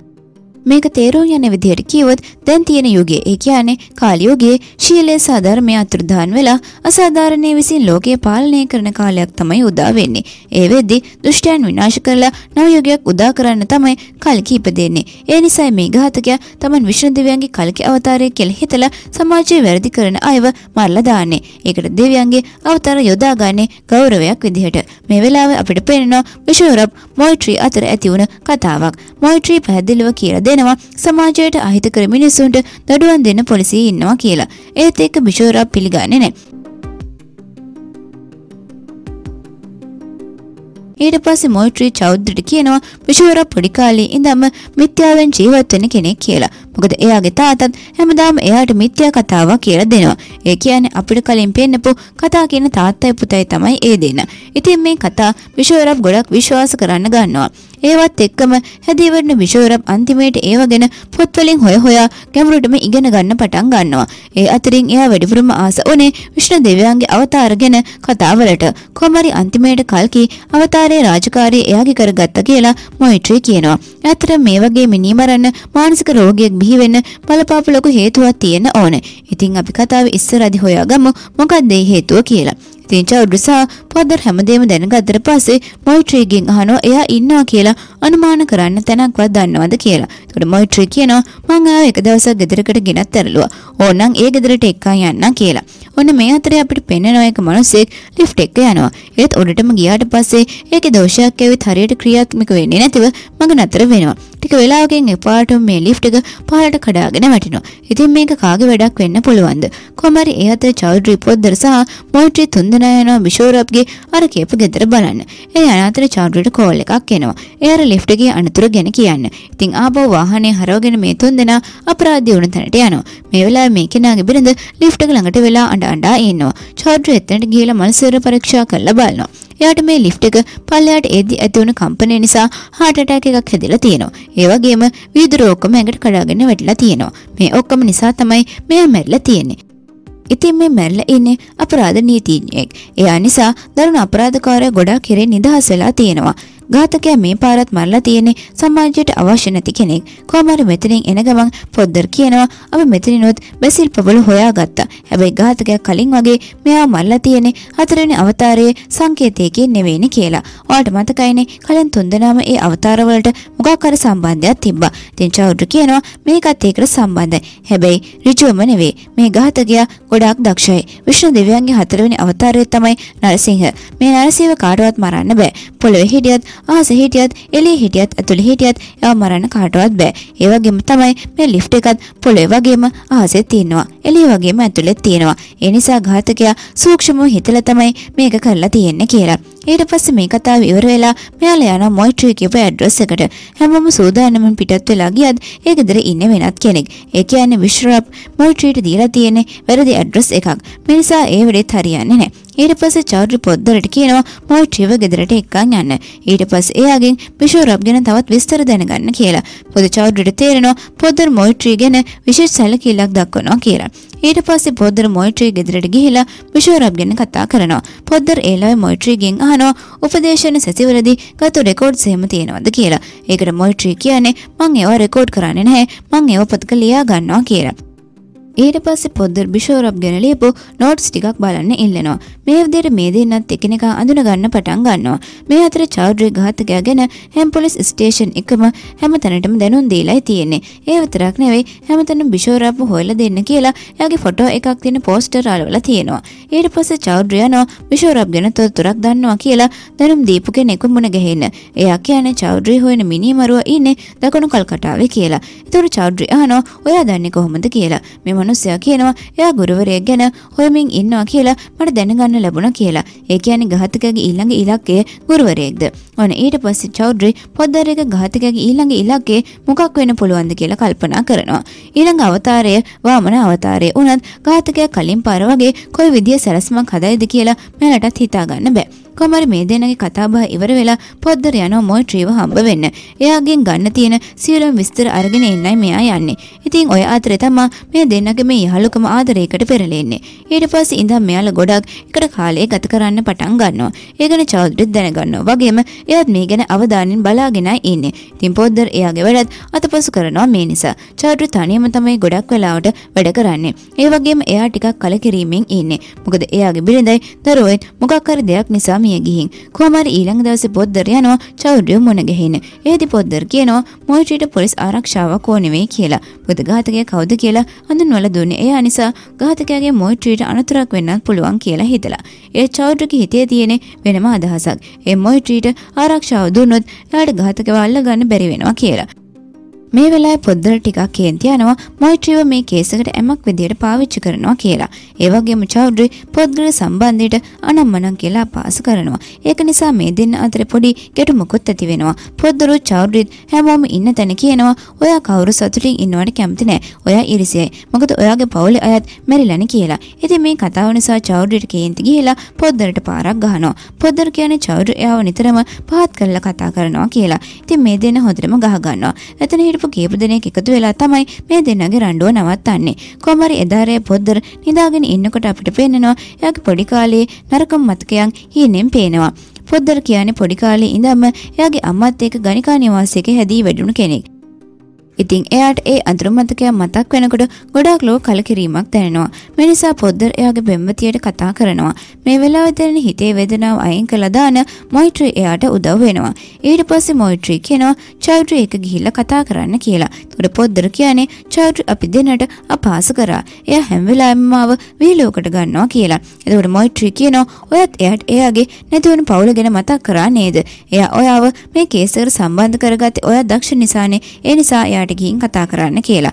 Speaker 1: මේක තේරුම් යන විදිහට කිව්වොත් දැන් තියෙන යුගයේ ඒ කියන්නේ කාලියෝගේ ශීලයේ සාධර්මය අතුරුදහන් වෙලා අසාධාරණයේ විසින් ලෝකය පාලනය කරන කාලයක් තමයි උදා වෙන්නේ. ඒ වෙද්දී දුෂ්ටයන් විනාශ කරලා නව යුගයක් උදා කරන්න තමයි කල්කි ඉපදෙන්නේ. ඒ නිසයි මේ ඝාතකයා Taman විෂ්ණු දෙවියන්ගේ කල්කි අවතාරය කියලා හිතලා සමාජයේ වැරදි කරන අයව මරලා දාන්නේ. ඒකට දෙවියන්ගේ අවතාර යොදාගන්නේ ගෞරවයක් විදිහට. මේ වෙලාවේ අපිට පේනවා විෂයරබ් මොයිට්‍රි අතර ඇති වුණ කතාවක්. මොයිට්‍රි පැහැදිලිව කියලා දෙනවා සමාජයට අහිතකර මිනිසුන්ට දඩුවම් දෙන පොලිසිය ඉන්නවා කියලා. ඒත් ඒක බිෂෝරා පිළිගන්නේ නැහැ. ඊට පස්සේ මොයිට්‍රී චෞද්‍රට කියනවා විෂවර පොඩි කාලේ ඉඳන්ම මිත්‍යාවෙන් ජීවත් වෙන කෙනෙක් කියලා. මොකද එයාගේ තාත්තත් හැමදාම එයාට මිත්‍යා කතාවක් කියලා දෙනවා. ඒ කියන්නේ අපිට කලින් පෙන්නපු කතා කියන තාත්තයි පුතයි තමයි ඒ දෙන. ඉතින් මේ කතා විෂවරප් ගොඩක් විශ්වාස කරන්න ගන්නවා. ඒවත් එක්කම හැදීවරණ විෂයවරම් අන්තිමේට ඒව ගැන පොත්වලින් හොය හොයා ගැඹුරටම ඉගෙන ගන්න පටන් ගන්නවා. ඒ අතරින් එයා වැඩිපුරම ආස උනේ විෂ්ණු දෙවියන්ගේ අවතාර ගැන කතාවලට. කොමරි අන්තිමේට කල්කි අවතාරයේ රාජකාරිය එයාගේ කරගත්තා කියලා මොයිට්‍රී කියනවා. ඇත්තට මේ වගේ මිනීමරන්න මානසික රෝගයක් බිහි වෙන්න බලපාපු ලොකු හේතුවක් තියෙන ඕනේ. ඉතින් අපි කතාවේ ඉස්සරහදී හොයාගමු මොකක්ද ඒ හේතුව කියලා. ඉතින් චෞද්‍රසා පොද්දර් හැමදේම දැනගත්තට පස්සේ මොයිට්‍රීගෙන් අහනවා එයා ඉන්නවා කියලා අනුමාන කරන්න තැනක්වත් දන්නවද කියලා. එතකොට මොයිට්‍රි කියනවා මං ආව එක දවසක් ගෙදරකට ගෙනත් ඇරලුවා. ඕනනම් ඒ ගෙදරට එක්කා යන්න කියලා. ඔන්න මේ අතරේ අපිට පෙනෙනවා එක මිනිස්සෙක් ලිෆ්ට් එක යනවා. ඒත් උඩටම ගියාට පස්සේ ඒකේ දෝෂයක් ඇවිත් හරියට ක්‍රියාත්මක වෙන්නේ නැතිව මඟ නතර වෙනවා. ටික වෙලාවකින් එපාටම මේ ලිෆ්ට් එක පහළට කඩාගෙන වැටෙනවා. ඉතින් මේක කාගේ වැඩක් වෙන්න පුළුවන්ද? කොහමරි ඒ අතර චෞදරි පොද්දර සහ මොයිට්‍රි තුන්දෙනා යනවා බිෂෝරප්ගේ අර කියපු ගෙදර බලන්න. ඒ අනාතර චෞදරිට කෝල් එකක් එනවා. ඒ අර ලිෆ්ට් එකේ අනතුර ගැන කියන්න. ඉතින් ආපහු වාහනය හරවගෙන මේ තුන්දෙනා අපරාධී වුණ තැනට යනවා. මේ වෙලාවේ මේ කෙනාගේ බිරිඳ ලිෆ්ට් එක ළඟට වෙලා අඬ අඬා ඉන්නවා. චෞද්‍ර එතනට ගිහිලා මනසේර පරීක්ෂා කරලා බලනවා. එයාට මේ ලිෆ්ට් එක පල්ලයට එද්දි ඇති වුණු කම්පනය නිසා heart attack එකක් හැදිලා තියෙනවා. ඒ වගේම වීදුර ඔක්කොම ඇඟට කඩාගෙන වැටිලා තියෙනවා. මේ ඔක්කොම නිසා තමයි මෙයා මැරිලා තියෙන්නේ. ඉතින් මේ මැරිලා ඉන්නේ අපරාධ නීතිඥයෙක්. එයා නිසා දරුණු අපරාධකාරය ගොඩාක් කෙරේ නිදහස් වෙලා තියෙනවා. ඝාතකයා මේ පාරත් මරලා තියෙන්නේ සමාජයට අවශ්‍ය නැති කෙනෙක්. කොහමද මෙතනින් එන ගමන් පොද්දර් කියනවා අපි මෙතනිනුත් බැසිල් පබල හොයාගත්තා. හැබැයි ඝාතකයා කලින් වගේ මෙයා මරලා තියෙන්නේ හතරවෙනි අවතාරයේ සංකේතයකින් නෙවෙයිනේ කියලා. ඔයාලට මතකයිනේ කලින් තුන්දෙනාම ඒ අවතාරවලට මොකක් හරි සම්බන්ධයක් තිබ්බා. ඉතින් චෞද්‍ර කියනවා මේකත් ඒකට සම්බන්ධයි. හැබැයි ඍජුවම නෙවෙයි. මේ ඝාතකයා ගොඩාක් දක්ෂයි. විෂ්ණු දෙවියන්ගේ හතරවෙනි අවතාරය තමයි නරසිංහ. මේ නරසිංහ කාටවත් මරන්න බෑ. පොළොවේ හිටියත් අහස හිටියත් එළිය හිටියත් ඇතුළේ හිටියත් ඒවා මරන්න කාටවත් බෑ. ඒ වගේම තමයි මේ ලිෆ්ට් එකත් පොළේ වගේම අහසේ තියෙනවා. එළිය වගේම ඇතුළේ තියෙනවා. ඒ නිසා ඝාතකයා සූක්ෂමව හිතලා තමයි මේක කරලා තියෙන්නේ කියලා. ඊට පස්සේ මේ කතාව ඉවර වෙලා මෙයාලා යනවා මොයිට්‍රී කියපු ඇඩ්‍රස් එකට. හැමෝම සූදානම්ෙන් පිටත් වෙලා ගියත් ඒ ගෙදර ඉන්නේ වෙනත් කෙනෙක්. ඒ කියන්නේ විශ්රප් මොයිට්‍රීට දීලා තියෙන වැරදි ඇඩ්‍රස් එකක්. මේ නිසා ඒ වෙලෙත් හරියන්නේ නැහැ. ඊට පස්සේ චෞරි පොද්දරට කියනවා මොයිට්‍රීව ගෙදරට එක්කන් යන්න. ඊට පස්සේ එයාගෙන් විශ්වරප් ගැන තවත් විස්තර දැනගන්න කියලා. පොද චෞරිට තේරෙනවා පොද්දර මොයිට්‍රී ගැන විශේෂ සැලකිල්ලක් දක්වනවා කියලා. ඊට පස්සේ පොද්දර මොයිට්‍රී ගෙදරට ගිහිලා බිෂෝරබ් ගැන කතා කරනවා. පොද්දර ඒලාවේ මොයිට්‍රීගෙන් අහනවා උපදේශන සැසිවලදී ගත්තු රෙකෝඩ්ස් එහෙම තියෙනවද කියලා. ඒකට මොයිට්‍රී කියන්නේ මං ඒවා රෙකෝඩ් කරන්නේ නැහැ. මං ඒවා පොතක ලියා ගන්නවා කියලා. ඊට පස්සේ පොද්දර් බිෂෝරප් ගැන ලියපු නෝට්ස් ටිකක් බලන්න ඉල්ලනවා. මේ විදිහට මේ දෙන්නත් එකිනෙකා අඳුන ගන්න පටන් ගන්නවා. මේ අතර චෞඩ්‍රි ඝාතකයා ගැන හැම පොලිස් ස්ටේෂන් එකම හැම තැනටම දැනුම් දීලායි තියෙන්නේ. ඒ විතරක් නෙවෙයි හැමතැනම බිෂෝරප් හොයලා දෙන්න කියලා එයාගේ ෆොටෝ එකක් තියෙන පෝස්ටර් අලවලා තියෙනවා. ඊට පස්සේ චෞඩ්‍රි යනවා බිෂෝරප් ගැන තොරතුරක් දන්නවා කියලා දැනුම් දීපු කෙනෙකු මුණ ගැහෙන්න. එයා කියන්නේ චෞඩ්‍රි හොයන මිනිහ මරුවා ඉන්නේ දකුණු කල්කටාවේ කියලා. ඒතර චෞඩ්‍රි අහනවා ඔයා දන්නේ කොහොමද කියලා. මෙම මනුස්සයා කියනවා එයා ගුරුවරයෙක් ගැන හොයමින් ඉන්නවා කියලා මට දැනගන්න ලැබුණා කියලා. ඒ කියන්නේ ඝාතකයාගේ ඊළඟ ඉලක්කය ගුරුවරයෙක්ද. ඔන්න ඊට පස්සේ චෞදරි පොද්දරේක ඝාතකයාගේ ඊළඟ ඉලක්කය මොකක් වෙන්න පුළුවන්ද කියලා කල්පනා කරනවා. ඊළඟ අවතාරය වාමන අවතාරය වුණත් ඝාතකයා කලින් පාර වගේ කොයි විදිය සැලසුමක් හදයිද කියලා මලටත් හිතාගන්න බෑ. කොමර් මේ දෙනගේ කතාබහ ඉවර වෙලා පොද්දර යනවා මොයිට්‍රීව හම්බ වෙන්න. එයාගෙන් ගන්න තියෙන සියලුම විස්තර අරගෙන එන්නයි මෙයා යන්නේ. ඉතින් ඔය අතරේ තමා මේ දෙන්නගේ මේ යහළුකම ආදරයකට පෙරලෙන්නේ. ඊට පස්සේ ඉඳන් මෙයාලා ගොඩක් එකට කාලය ගත කරන්න පටන් ගන්නවා. ඒ ගැන චෞද්‍රිත් දැනගන්නවා. වගේම එයාත් මේ ගැන අවධානයෙන් බලාගෙනයි ඉන්නේ. ඉතින් පොද්දර එයාගේ වැඩත් අතපසු කරනවා මේ නිසා. චෞද්‍රි තනියම තමයි ගොඩක් වෙලාවට වැඩ කරන්නේ. ඒ වගේම එයා ටිකක් කලකිරීමෙන් ඉන්නේ. මොකද එයාගේ බිරිඳයි දරුවෙන් මොකක් හරි දෙයක් නිසා මිය ගිහින්. කුමාර ඊළඟ දවසේ පොද්දර යනවා චෞර්ය මුණ ගැහෙන්න. එහෙදි පොද්දර කියනවා මොයිට්‍රීට පොලිස් ආරක්ෂාවක් ඕනෙවේ කියලා. පුද ඝාතකයා කවුද කියලා හඳුන්වලා දුන්නේ. එයා නිසා ඝාතකයාගේ මොයිට්‍රීට අනතුරක් වෙන්නත් පුළුවන් කියලා හිතලා. ඒ චෞර්යගේ හිතේ තියෙන වෙනම අදහසක්. ඒ මොයිට්‍රීට ආරක්ෂාව දුන්නොත් එයාට ඝාතකයා අල්ලගන්න බැරි වෙනවා කියලා. මේ වෙලාවේ පොද්දල ටිකක් කේන්ති යනවා මොයිට්‍රීව මේ කේස් එකට එමක් විදියට පාවිච්චි කරනවා කියලා. ඒ වගේම චෞඩරි පොද්දල සම්බන්ධයට අනම්මනම් කියලා පාස කරනවා. ඒක නිසා මේ දෙන්න අතර පොඩි ගැටුමකුත් ඇති වෙනවා. පොද්දල චෞඩරි හැමෝම ඉන්න තැන කියනවා ඔයා කවුරු සතුටින් ඉන්නවට කැමති නෑ. ඔයා ඉරිසියයි. මොකද ඔයාගේ පවුලේ අයත් මැරිලානේ කියලා. ඉතින් මේ කතාව නිසා චෞඩරිට කේන්ති ගිහිලා පොද්දලට පාරක් ගහනවා. පොද්දල කියන්නේ චෞඩරි එයාව නිතරම පහත් කරලා කතා කරනවා කියලා. ඉතින් මේ දෙන්න හොඳටම ගහ ගන්නවා. එතන හිටපු හිටපු කීප දෙනෙක් එකතු වෙලා තමයි මේ දෙන්නගේ රණ්ඩුව නවත්තන්නේ. කොමරි එදාරේ පොද්දර නිදාගෙන ඉන්නකොට අපිට පේනනවා එයාගේ පොඩි කාලේ නරකම් මතකයන් හීනෙන් පේනවා. පොද්දර කියන්නේ පොඩි කාලේ ඉඳන්ම එයාගේ අම්මත් එක්ක ගණිකා නිවාසයක හැදී වැඩුණු කෙනෙක්. ඉතින් එයාට ඒ අඳුරු මතකය මතක් වෙනකොට ගොඩාක් ලෝ කලකිරීමක් දැනෙනවා. මේ නිසා පොද්දර් එයාගේ බෙම්වතියට කතා කරනවා. මේ වෙලාවේ දැනෙන හිතේ වේදනාව අයින් කළා දාන මොයිට්‍රි එයාට උදව් වෙනවා. ඊට පස්සේ මොයිට්‍රි කියනවා චෞට්‍රි එක ගිහිල්ලා කතා කරන්න කියලා. එතකොට පොද්දර කියන්නේ චෞට්‍රි අපි දෙන්නට අපහාස කරා. එයා හැම වෙලාවෙම මාව වීලෝකට ගන්නවා කියලා. එතකොට මොයිට්‍රි කියනවා ඔයත් එයාට එයාගේ නැතිවන පවුල ගැන මතක් කරා නේද? එයා ඔයාව මේ කේස් එකට සම්බන්ධ කරගත්තේ ඔයා දක්ෂ නිසානේ. ඒ නිසා එයා අයට ගිහින් කතා කරන්න කියලා.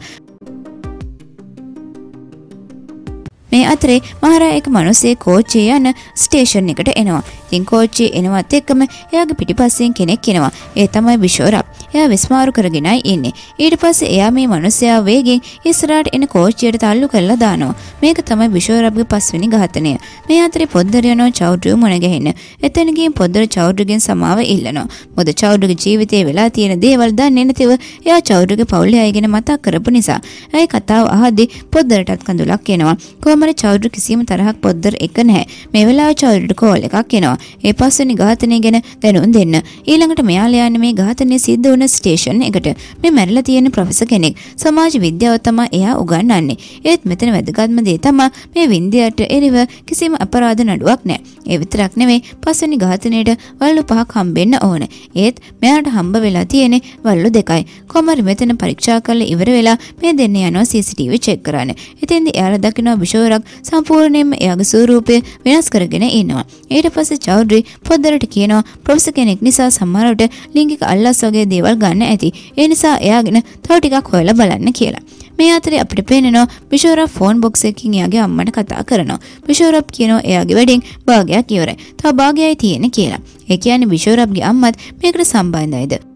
Speaker 1: මේ අතරේ මහරා එක මිනිස්සේ කෝච්චිය යන ස්ටේෂන් එකට එනවා. ඉතින් කෝච්චිය එනවත් එක්කම එයාගේ පිටිපස්සෙන් කෙනෙක් එනවා. ඒ තමයි බිෂෝරප්. එයා විස්මාරු කරගෙනයි ඉන්නේ. ඊට පස්සේ එයා මේ මිනිස්සයා වේගෙන් ඉස්සරහට එන කෝච්චියට තල්ලු කරලා දානවා. මේක තමයි බිෂෝරබ්ගේ පස්වෙනි ඝාතනය. මේ අතරේ පොද්දරියනෝ චෞඩ්‍රිය මුණ ගැහෙන. එතන ගිහින් පොද්දර චෞඩ්‍රියගෙන් සමාව ඉල්ලනවා. මොකද චෞඩ්‍රියගේ ජීවිතේ වෙලා තියෙන දේවල් දන්නේ නැතිව එයා චෞඩ්‍රියගේ පවුලේ අයගෙන මතක් කරපු නිසා. ඒ කතාව අහද්දී පොද්දරටත් කඳුලක් එනවා. කොහමද චෞඩ්‍රිය කිසිම තරහක් පොද්දර එක නැහැ. මේ වෙලාවේ චෞඩ්‍රියට කෝල් එකක් එනවා. ඒ පස්වෙනි ඝාතනය ගැන දැනුම් දෙන්න. ඊළඟට මෙයාලා යන්නේ මේ ඝාතනය සිද්ධ වන ස්ටේෂන් එකට මේ මැරිලා තියෙන ප්‍රොෆෙසර් කෙනෙක් සමාජ විද්‍යාව තමයි එයා උගන්වන්නේ. ඒත් මෙතන වැදගත්ම දේ තමයි මේ වින්දියට එරිව කිසිම අපරාධ නඩුවක් නැහැ. ඒ විතරක් නෙමෙයි පස්වෙනි ඝාතනයේට වල්ලු පහක් හම්බෙන්න ඕන. ඒත් මෙයාට හම්බ වෙලා තියෙන්නේ වල්ලු දෙකයි. කොමරි මෙතන පරීක්ෂා කරලා ඉවර වෙලා මේ දෙන්න යනවා CCTV චෙක් කරන්න. එතෙන්දී එයාලා දකිනවා බිෂෝරක් සම්පූර්ණයෙන්ම එයාගේ ස්වරූපය වෙනස් කරගෙන ඉන්නවා. ඊට පස්සේ චෞඩරි පොද්දරට කියනවා ප්‍රොෆෙසර් කෙනෙක් නිසා සමහරවිට ලිංගික අල්ලස් වගේ දේවල් දේවල් ගන්න ඇති. ඒ නිසා එයාගෙන තව ටිකක් හොයලා බලන්න කියලා. මේ අතරේ අපිට පේනනවා බිෂෝරප් ෆෝන් බොක්ස් එකකින් එයාගේ අම්මට කතා කරනවා. බිෂෝරප් කියනවා එයාගේ වැඩෙන් භාගයක් ඉවරයි. තව භාගයයි තියෙන කියලා. ඒ කියන්නේ බිෂෝරප්ගේ අම්මත් මේකට සම්බන්ධයිද?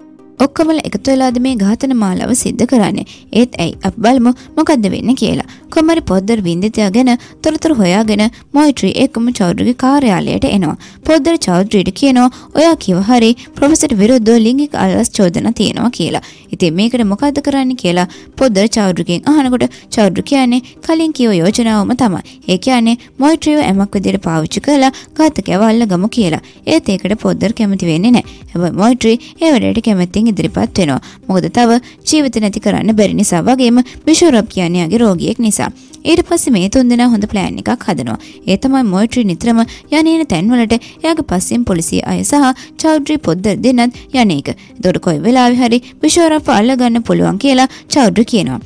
Speaker 1: ඔක්කොමල එකතු වෙලාද මේ ඝාතන මාලාව සිද්ධ කරන්නේ. ඒත් ඇයි අප බලමු මොකද්ද වෙන්නේ කියලා. කුමරි පොද්දර වින්දිතයා ගැන තොරතුරු හොයාගෙන මොයිට්‍රි ඒකම චෞදරිගේ කාර්යාලයට එනවා. පොද්දර චෞදරියට කියනවා ඔයා කිව හරි ප්‍රොෆෙසර් විරුද්ධව ලිංගික අල්ලස් චෝදනා තියෙනවා කියලා. ඉතින් මේකට මොකද්ද කරන්න කියලා පොද්දර චෞදරිගෙන් අහනකොට චෞදරි කියන්නේ කලින් කියව යෝජනාවම තමයි. ඒ කියන්නේ මොයිට්‍රිව එමක් විදිහට පාවිච්චි කරලා ඝාතකයව අල්ලගමු කියලා. ඒත් ඒකට පොද්දර කැමති වෙන්නේ නැහැ. හැබැයි මොයිට්‍රි ඒ වැඩේට කැමති වශයෙන් ඉදිරිපත් වෙනවා. මොකද තව ජීවිත නැති කරන්න බැරි නිසා වගේම බිෂොරප් කියන්නේ යාගේ රෝගියෙක් නිසා. ඊට පස්සේ මේ තුන්දෙනා හොඳ ප්ලෑන් එකක් හදනවා. ඒ තමයි මොයිට්‍රි නිතරම යන්නේන තැන්වලට එයාගේ පස්සෙන් පොලිසිය අය සහ චෞඩ්‍රි පොද්දර දෙන්නත් යන්නේක. එතකොට කොයි වෙලාවෙ හරි බිෂොරප්ව අල්ලගන්න පුළුවන් කියලා චෞඩ්‍රි කියනවා.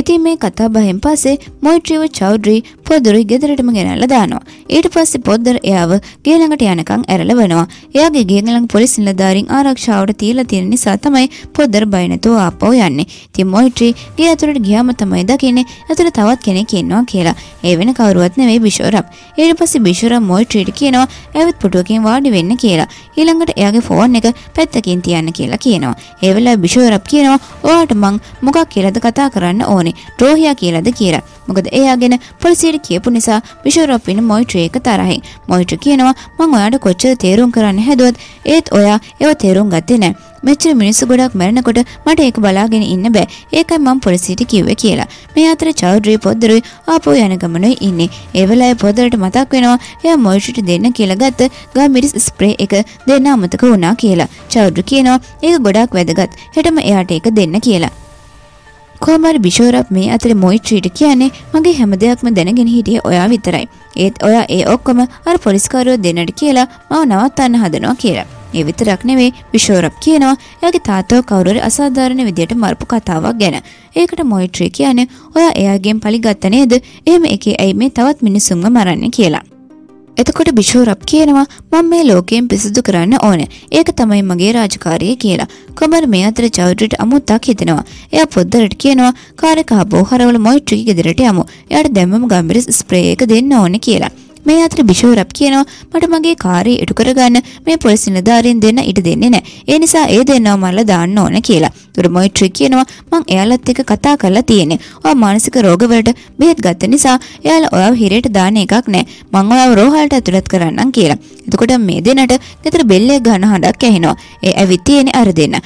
Speaker 1: ඉතින් මේ කතා බහෙන් පස්සේ මොයිට්‍රීව චෞද්‍රී පොද්දරි ගෙදරටම ගෙනල්ලා දානවා. ඊට පස්සේ පොද්දර එයාව ගේ ළඟට යනකම් ඇරලා වනවා. එයාගේ ගේ ළඟ පොලිස් නිලධාරීන් ආරක්ෂාවට තියලා තියෙන නිසා තමයි පොද්දර බය නැතුව ආපහු යන්නේ. ඉතින් මොයිට්‍රී ගේ ඇතුළට ගියාම තමයි දකින්නේ ඇතුළේ තවත් කෙනෙක් ඉන්නවා කියලා. ඒ වෙන කවුරුවත් නෙවෙයි බිෂෝරම්. ඊට පස්සේ බිෂෝරම් මොයිට්‍රීට කියනවා ඇවිත් පුටුවකින් වාඩි වෙන්න කියලා. ඊළඟට එයාගේ ෆෝන් එක පැත්තකින් තියන්න කියලා කියනවා. ඒ වෙලාවේ බිෂෝරම් කියනවා ඔයාට මං මොකක් කියලාද කතා කරන්න ඕන ඕනේ ද්‍රෝහියා කියලාද කියලා. මොකද එයාගෙන පොලිසියට කියපු නිසා විෂරොප් වෙන මොයිට්‍රි එක තරහින්. මොයිට්‍රි කියනවා මම ඔයාට කොච්චර තේරුම් කරන්න හැදුවත් ඒත් ඔයා ඒව තේරුම් ගත්තේ නැහැ. මෙච්චර මිනිස්සු ගොඩක් මැරෙනකොට මට ඒක බලාගෙන ඉන්න බෑ. ඒකයි මම පොලිසියට කිව්වේ කියලා. මේ අතර චෞද්‍රී පොද්දරුයි ආපෝ යන ගමනේ ඉන්නේ. ඒ වෙලාවේ පොද්දරට මතක් වෙනවා එයා මොයිට්‍රිට දෙන්න කියලා ගත්ත ගාමිරිස් ස්ප්‍රේ එක දෙන්න අමතක වුණා කියලා. චෞද්‍රී කියනවා ඒක ගොඩක් වැදගත්. හෙටම එයාට ඒක දෙන්න කියලා. කොහමර බිෂෝරප් මේ අතර මොයිට්‍රීට කියන්නේ මගේ හැම දෙයක්ම දැනගෙන හිටිය ඔයා විතරයි. ඒත් ඔයා ඒ ඔක්කොම අර පොලිස්කරුවෝ දෙන්නට කියලා මව නවත්තන්න හදනවා කියලා. ඒ විතරක් නෙවෙයි විෂෝරප් කියනවා එයාගේ තාත්තව කවුරුහරි අසාධාරණ විදියට මරපු කතාවක් ගැන. ඒකට මොයිට්‍රී කියන්නේ ඔයා එයාගෙන් පලි ගත්ත නේද? එහෙම එකේ ඇයි මේ තවත් මිනිසුන්ව මරන්නේ කියලා. එතකොට බිෂෝරප් කියනවා මම මේ ලෝකයෙන් පිසුදු කරන්න ඕන. ඒක තමයි මගේ රාජකාරිය කියලා. කොමර් මේ අතර චෞටරිට අමුත්තක් හිතෙනවා. එයා පොද්දරට කියනවා කාර් එක හබෝ හරවල මොයිට්‍රි ගෙදරට යමු. එයාට දැම්මම ගම්බිරිස් ස්ප්‍රේ එක දෙන්න ඕන කියලා. මේ අතර බිෂෝරප් කියනවා මට මගේ කාර්යය ඉටු කරගන්න මේ පොලිස් නිලධාරීන් දෙන්න ඉඩ දෙන්නේ නැහැ. ඒ නිසා ඒ දෙන්නව මරලා දාන්න ඕන කියලා. දුරමොයිට්‍රි කියනවා මං එයාලත් එක්ක කතා කරලා තියෙන්නේ. ඔයා මානසික රෝගවලට බෙහෙත් ගත්ත නිසා එයාලා ඔයාව හිරේට දාන එකක් නැහැ. මං ඔයාව රෝහලට ඇතුළත් කරන්නම් කියලා. එතකොට මේ දෙන්නට ගෙදර බෙල්ලේ ගහන හඬක් ඇහෙනවා. ඒ ඇවිත් තියෙන්නේ අර දෙන්න.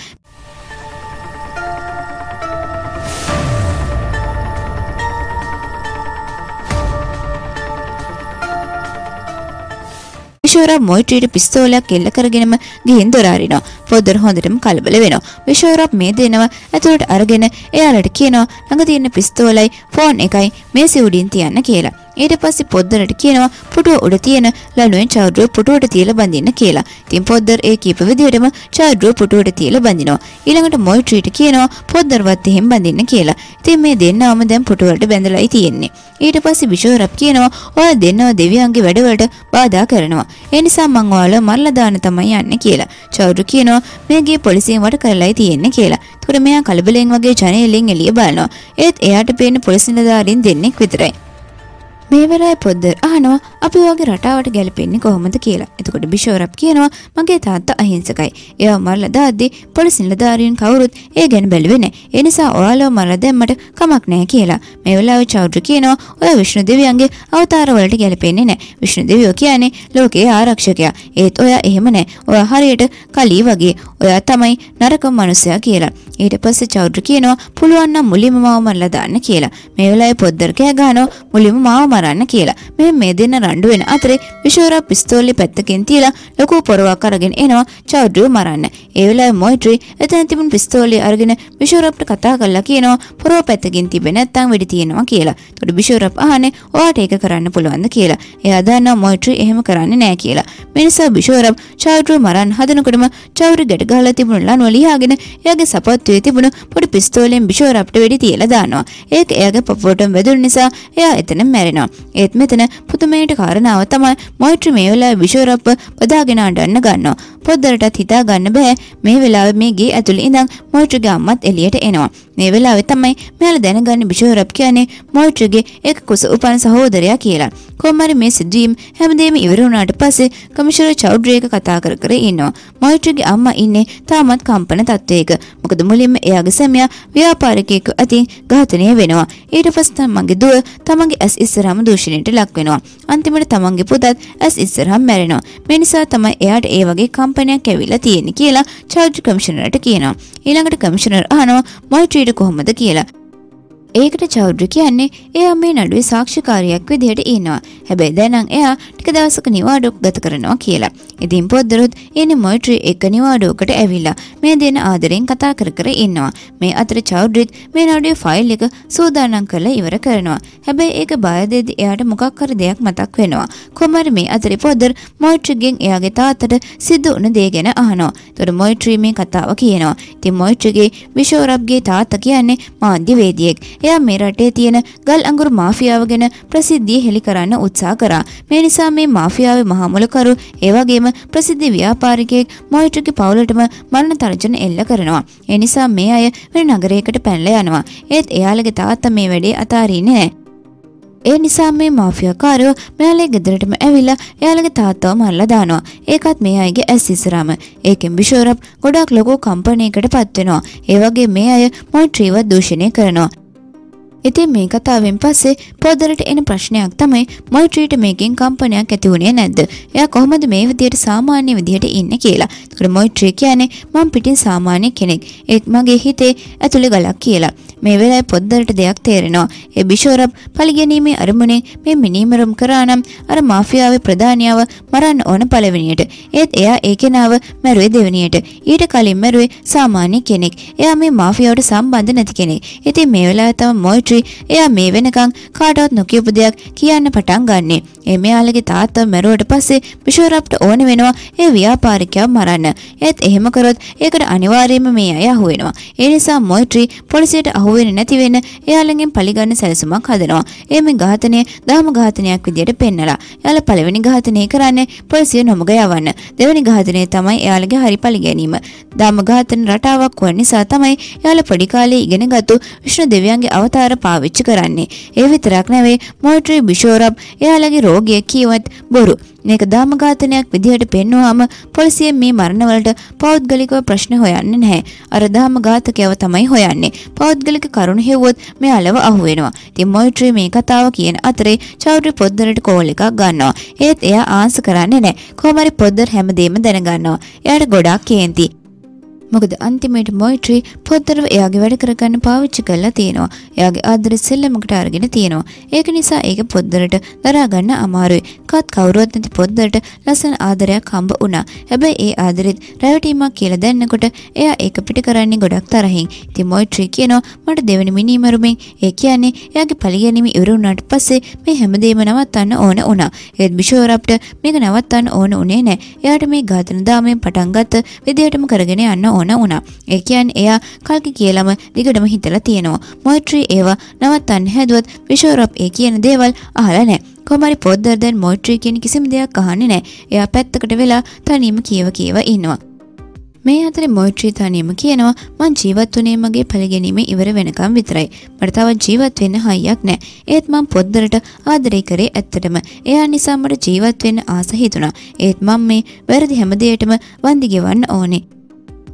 Speaker 1: රාජ්‍යවරයා මොයිට්‍රීට පිස්තෝලයක් එල්ල කරගෙනම ගිහින් දොර අරිනවා. පොද්දර හොඳටම කලබල වෙනවා. විශෝරප් මේ දෙනව ඇතුළට අරගෙන එයාලට කියනවා ළඟ තියෙන පිස්තෝලයි ෆෝන් එකයි මේ සිවුඩින් තියන්න කියලා. ඊට පස්සේ පොද්දරට කියනවා පුටුව උඩ තියෙන ලණුවෙන් චෞද්‍රව පුටුවට තියලා බඳින්න කියලා. ඉතින් පොද්දර ඒ කීප විදිහටම චෞද්‍රව පුටුවට තියලා බඳිනවා. ඊළඟට මොයිට්‍රීට කියනවා පොද්දරවත් එහෙම බඳින්න කියලා. ඉතින් මේ දෙන්නවම දැන් පුටුවලට බැඳලායි තියෙන්නේ. ඊට පස්සේ විෂෝරප් කියනවා ඔය දෙන්නව දෙවියන්ගේ වැඩවලට බාධා කරනවා. ඒ නිසා මං ඔයාලා මරලා දාන්න තමයි යන්නේ කියලා. චෞද්‍ර කියනවා කියනවා මෙයාගේ පොලිසියෙන් වට කරලායි තියෙන්නේ කියලා. ඒතකොට මෙයා කලබලෙන් වගේ ජනේලෙන් එළිය බලනවා. ඒත් එයාට පේන්නේ පොලිස් නිලධාරීන් දෙන්නෙක් විතරයි. මේ වෙලාවේ පොද්දර් අහනවා අපි ඔයාගේ රටාවට ගැලපෙන්නේ කොහොමද කියලා. එතකොට බිෂෝරප් කියනවා මගේ තාත්තා අහිංසකයි. එයා මරලා දාද්දී පොලිස් නිලධාරීන් කවුරුත් ඒ ගැන බැලුවේ නැහැ. ඒ නිසා ඔයාලව මරලා දැම්මට කමක් නැහැ කියලා. මේ වෙලාවේ චෞද්‍ර කියනවා ඔයා විෂ්ණු දෙවියන්ගේ අවතාර වලට ගැලපෙන්නේ නැහැ. විෂ්ණු දෙවියෝ කියන්නේ ලෝකයේ ආරක්ෂකයා. ඒත් ඔයා එහෙම නැහැ. ඔයා හරියට කලී වගේ. ඔයා තමයි නරක මනුස්සයා කියලා. ඊට පස්සේ චෞද්‍ර කියනවා පුළුවන් නම් මුලින්ම මාව මරලා දාන්න කියලා. මේ වෙලාවේ පොද්දර් කෑ ගහනවා මුලින්ම මාව මරන්න කියලා. මෙහෙම මේ දෙන්න රණ්ඩු වෙන අතරේ විෂෝරා පිස්තෝලේ පැත්තකින් තියලා ලොකු පොරවක් අරගෙන එනවා චෞඩ්‍රිව මරන්න. ඒ වෙලාවේ මොයිට්‍රි එතන තිබුණු පිස්තෝලේ අරගෙන විෂෝරාප්ට කතා කරලා කියනවා පොරව පැත්තකින් තිබෙ නැත්තම් වෙඩි තියෙනවා කියලා. එතකොට විෂෝරාප් අහන්නේ ඔයාට ඒක කරන්න පුළුවන්ද කියලා. එයා දන්නවා මොයිට්‍රි එහෙම කරන්නේ නැහැ කියලා. මේ නිසා විෂෝරාප් චෞඩ්‍රිව මරන්න හදනකොටම චෞඩ්‍රි ගැට ගහලා තිබුණු ලණුව ලියාගෙන එයාගේ සපත්තුවේ තිබුණු පොඩි පිස්තෝලෙන් විෂෝරාප්ට වෙඩි තියලා දානවා. ඒක එයාගේ පපුවටම වැදුණු නිසා එයා එතන මැරෙනවා. ඒත් මෙතන පුදුමයට කාරණාව තමයි මොයිට්‍රි මේ වෙලාවේ විෂෝරප්ප බදාගෙන අඬන්න ගන්නවා. පොද්දරටත් හිතා ගන්න බෑ මේ වෙලාවේ මේ ගේ ඇතුළේ ඉඳන් මොයිට්‍රිගේ අම්මත් එළියට එනවා. මේ වෙලාවේ තමයි මෙයාලා දැනගන්නේ විෂෝරප් කියන්නේ මොයිට්‍රිගේ එක කුස උපන් සහෝදරයා කියලා. කොහොම හරි මේ සිදුවීම් හැමදේම ඉවර වුණාට පස්සේ කොමිෂනර් චෞඩ්‍රීක කතා කර කර ඉන්නවා. මොයිට්‍රිගේ අම්මා ඉන්නේ තාමත් කම්පන තත්ත්වයක. මොකද මුලින්ම එයාගේ සැමියා ව්‍යාපාරිකයෙකු අතින් ඝාතනය වෙනවා. ඊට පස්සේ තමන්ගේ දුව තමන්ගේ ඇස් ඉස්සරහම වහාම දූෂණයට ලක් වෙනවා. අන්තිමට තමන්ගේ පුතත් ඇස් ඉස්සරහම මැරෙනවා. මේ නිසා තමයි එයාට ඒ වගේ කම්පනයක් ඇවිල්ලා තියෙන්නේ කියලා චාර්ජ් කමිෂනරට කියනවා. ඊළඟට කමිෂනර් අහනවා මයිට්‍රීට කොහොමද කියලා. ඒකට චෞද්‍ර කියන්නේ එයා මේ නඩුවේ සාක්ෂිකාරියක් විදිහට ඉනවා. හැබැයි දැනන් එයා ටික දවසක නිවාඩුවක් ගත කරනවා කියලා. ඉතින් පොද්දරුත් එනි මොයිට්‍රි එක නිවාඩුවකට ඇවිල්ලා මේ දෙන ආදරෙන් කතා කර කර ඉන්නවා. මේ අතර චෞද්‍රිත් මේ නඩුවේ ෆයිල් එක සූදානම් කරලා ඉවර කරනවා. හැබැයි ඒක බය දෙදි එයාට මොකක් හරි දෙයක් මතක් වෙනවා. කොමර මේ අතරේ පොද්දර මොයිට්‍රිගෙන් එයාගේ තාත්තට සිද්ධ වුණ දේ ගැන අහනවා. ඒතර මොයිට්‍රි මේ කතාව කියනවා. ඉතින් මොයිට්‍රිගේ විෂෝරබ්ගේ තාත්තා කියන්නේ මාධ්‍යවේදියෙක්. එයා මේ රටේ තියෙන ගල් අඟුරු මාෆියාව ගැන ප්‍රසිද්ධිය හෙළි කරන්න උත්සාහ කරා. මේ නිසා මේ මාෆියාවේ මහා මුලකරු ඒ වගේම ප්‍රසිද්ධ ව්‍යාපාරිකයෙක් මොයිටුගේ පවුලටම මරණ තර්ජන එල්ල කරනවා. ඒ නිසා මේ අය වෙන නගරයකට පැනලා යනවා. ඒත් එයාලගේ තාත්තා මේ වැඩේ අතාරින්නේ නැහැ. ඒ නිසා මේ මාෆියාකාරයෝ මෙයාලේ ගෙදරටම ඇවිල්ලා එයාලගේ තාත්තව මරලා දානවා. ඒකත් මේ අයගේ ඇස් ඉස්සරහම. ඒකෙන් බිෂෝරප් ගොඩක් ලොකු කම්පැනි එකකට පත් වෙනවා. ඒ වගේ මේ අය මොයිට්‍රීව දූෂණය කරනවා. ඉතින් මේ කතාවෙන් පස්සේ පොදරට එන ප්‍රශ්නයක් තමයි මොයිට්‍රීට මේකෙන් කම්පනයක් ඇති වුණේ නැද්ද? එයා කොහොමද මේ විදියට සාමාන්‍ය විදියට ඉන්නේ කියලා. ඒකට මොයිට්‍රී කියන්නේ මම පිටින් සාමාන්‍ය කෙනෙක්. ඒත් මගේ හිතේ ඇතුලේ ගලක් කියලා. මේ වෙලාවේ පොද්දරට දෙයක් තේරෙනවා. ඒ බිෂෝරප් පරිගැනීමේ අරමුණේ මේ මිනිමරම් කරා නම් අර මාෆියාවේ ප්‍රධානියව මරන්න ඕන පළවෙනියට. ඒත් එයා ඒ කෙනාව මැරුවේ දෙවෙනියට. ඊට කලින් මැරුවේ සාමාන්‍ය කෙනෙක්. එයා මේ මාෆියාවට සම්බන්ධ නැති කෙනෙක්. ඉතින් මේ වෙලාවේ තම මොයිට්‍රී රාත්‍රී එයා මේ වෙනකන් කාටවත් නොකියපු දෙයක් කියන්න පටන් ගන්නෙ. ඒ මෙයාලගේ තාත්තා මැරුවට පස්සේ බිෂෝරප්ට ඕන වෙනවා ඒ ව්‍යාපාරිකයා මරන්න. ඒත් එහෙම කරොත් ඒකට අනිවාර්යයෙන්ම මේ අය අහු වෙනවා. ඒ නිසා මොයිට්‍රී පොලිසියට අහු වෙන්නේ නැති වෙන්න එයාලගෙන් පලිගන්න සැලසුමක් හදනවා. ඒ මේ ඝාතනය දහම ඝාතනයක් විදියට පෙන්නලා. එයාලා පළවෙනි ඝාතනය කරන්නේ පොලිසිය නොමග යවන්න. දෙවෙනි ඝාතනය තමයි එයාලගේ හරි පරිගැනීම. දහම ඝාතන රටාවක් වුණ නිසා තමයි එයාලා පොඩි කාලේ ඉගෙනගත්තු විෂ්ණු දෙවියන්ගේ අවතාර පාවිච්චි කරන්නේ. ඒ විතරක් නෙවෙයි මොයිට්‍රී බිෂෝරබ් එයාලගේ රෝගිය කීවත් බොරු. මේක දාමඝාතනයක් විදිහට පෙන්වුවාම පොලිසිය මේ මරණවලට පෞද්ගලිකව ප්‍රශ්න හොයන්නේ නැහැ. අර දාමඝාතකයව තමයි හොයන්නේ. පෞද්ගලික කරුණු හෙව්වොත් මෙයාලව අහුවෙනවා. ඉතින් මොයිට්‍රී මේ කතාව කියන අතරේ චෞටරි පොද්දරට කෝල් එකක් ගන්නවා. ඒත් එයා ආන්සර් කරන්නේ නැහැ. කොහොම හරි පොද්දර හැමදේම දැනගන්නවා. එයාට ගොඩාක් කේන්ති. මොකද අන්තිමේට මොයිට්‍රී පොද්දරව එයාගේ වැඩ කරගන්න පාවිච්චි කරලා තියෙනවා. එයාගේ ආදර සෙල්ලමකට අරගෙන තියෙනවා. ඒක නිසා ඒක පොද්දරට දරාගන්න අමාරුයි. කත් කවුරුවත් නැති පොද්දරට ලස්සන ආදරයක් හම්බ වුණා. හැබැයි ඒ ආදරෙත් රැවටීමක් කියලා දැන්නකොට එයා ඒක පිට කරන්නේ ගොඩක් තරහින්. ඉතින් මොයිට්‍රී කියනවා මට දෙවෙනි මිනීමරුමෙන් ඒ කියන්නේ එයාගේ පළිගැනීම ඉවර වුණාට පස්සේ මේ හැමදේම නවත්තන්න ඕන වුණා. ඒත් බිෂෝරප්ට මේක නවත්තන්න ඕන උනේ නැහැ. එයාට මේ ඝාතන දාමයෙන් පටන් ගත්ත විදියටම කරගෙන යන්න ඕන වුණා. ඒ කියන්නේ එයා කල්කි කියලාම දිගටම හිතලා තියෙනවා. මොයිට්‍රී ඒව නවත්තන්න හැදුවත් විෂෝරප් ඒ කියන දේවල් අහලා නැහැ. කොහමරි පොද්දර දැන් මොයිට්‍රී කියන කිසිම දෙයක් අහන්නේ නැහැ. එයා පැත්තකට වෙලා තනියම කියව කියව ඉන්නවා. මේ අතරේ මොයිට්‍රී තනියම කියනවා මං ජීවත් වුණේ මගේ පළගැනීම ඉවර වෙනකම් විතරයි. මට තවත් ජීවත් වෙන්න හයියක් නැහැ. ඒත් මං පොද්දරට ආදරේ කරේ ඇත්තටම. එයා නිසා මට ජීවත් වෙන්න ආස හිතුණා. ඒත් මම මේ වැරදි හැම දෙයකටම වන්දි ගෙවන්න ඕනේ.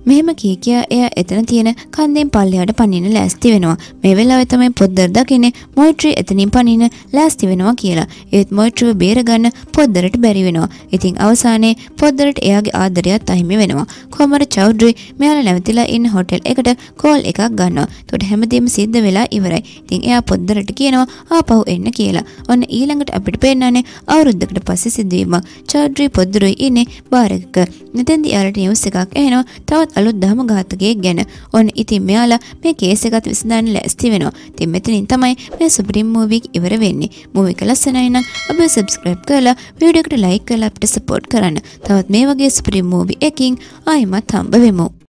Speaker 1: මෙහෙම කී කියා එයා එතන තියෙන කන්දෙන් පල්ලෙහාට පනින්න ලෑස්ති වෙනවා. මේ වෙලාවේ තමයි පොද්දර දකින්නේ මොයිට්‍රි එතනින් පනින්න ලෑස්ති වෙනවා කියලා. ඒත් මොයිට්‍රිව බේරගන්න පොද්දරට බැරි වෙනවා. ඉතින් අවසානයේ පොද්දරට එයාගේ ආදරයත් අහිමි වෙනවා. කොමර චෞඩ්‍රි මෙයාලා නැවතිලා ඉන්න හොටෙල් එකට කෝල් එකක් ගන්නවා. එතකොට හැමදේම සිද්ධ වෙලා ඉවරයි. ඉතින් එයා පොද්දරට කියනවා ආපහු එන්න කියලා. ඔන්න ඊළඟට අපිට පේන්නනේ අවුරුද්දකට පස්සේ සිදුවීමක්. චෞඩ්‍රි පොද්දරුයි ඉන්නේ බාර් එකක. මෙතෙන්දී යාලට නිවුස් එකක් එනවා. තවත් අලුත් දහම ඝාතකයෙක් ගැන. ඔන්න ඉතින් මෙයාලා මේ කේස් එකත් විසඳන්න ලෑස්ති වෙනවා. ඉතින් මෙතනින් තමයි මේ සුප්‍රීම් මූවී එක ඉවර වෙන්නේ. මූවී එක ලස්සනයි නම් ඔබ subscribe කරලා වීඩියෝ එකට like කරලා අපිට support කරන්න. තවත් මේ වගේ සුප්‍රීම් මූවී එකකින් ආයෙමත් හම්බ වෙමු.